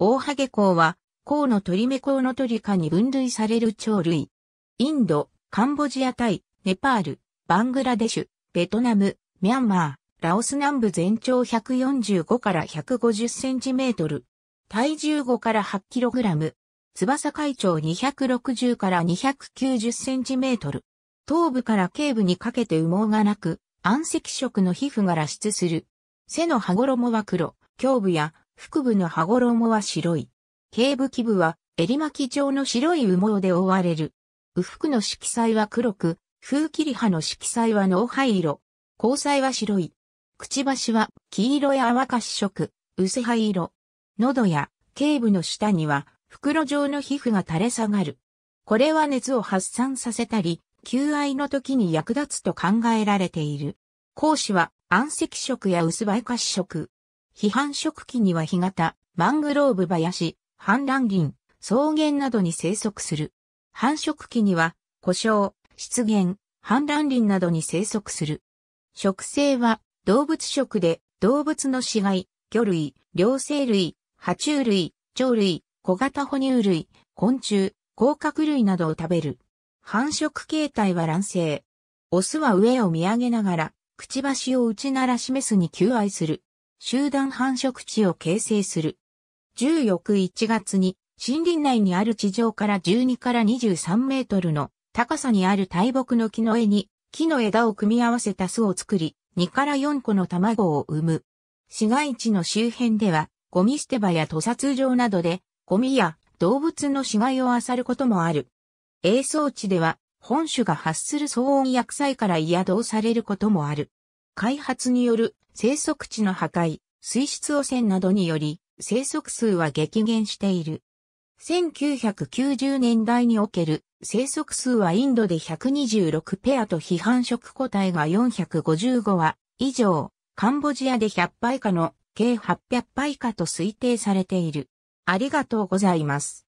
大ハゲコウは、コウの鳥目コウの鳥科に分類される鳥類。インド、カンボジアタイ、ネパール、バングラデシュ、ベトナム、ミャンマー、ラオス南部全長145から150センチメートル。体重5から8キログラム。翼海長260から290センチメートル。頭部から頸部にかけて羽毛がなく、暗赤色の皮膚が露出する。背の羽衣は黒、胸部や腹部の羽衣は白い。頸部基部は襟巻き状の白い羽毛で覆われる。右腹の色彩は黒く、風切り葉の色彩は脳灰色。光彩は白い。くちばしは黄色や淡し色、薄灰色。喉や頸部の下には袋状の皮膚が垂れ下がる。これは熱を発散させたり、求愛の時に役立つと考えられている。講師は暗赤色や薄灰褐色、批判食期には干潟、マングローブ林、氾濫林、草原などに生息する。繁殖期には、故障、湿原、氾濫林などに生息する。食性は動物食で動物の死骸、魚類、両生類、爬虫類、鳥類、小型哺乳類、昆虫、甲殻類などを食べる。繁殖形態は卵生。オスは上を見上げながら、くちばしを内なら示すに求愛する。集団繁殖地を形成する。10翌1月に森林内にある地上から12から23メートルの高さにある大木の木の上に木の枝を組み合わせた巣を作り2から4個の卵を産む。市街地の周辺ではゴミ捨て場や屠殺場などでゴミや動物の死骸を漁ることもある。営草地では本種が発する騒音や臭いから嫌動されることもある。開発による生息地の破壊、水質汚染などにより、生息数は激減している。1990年代における生息数はインドで126ペアと批判色個体が455羽以上、カンボジアで100羽以下の計800羽以下と推定されている。ありがとうございます。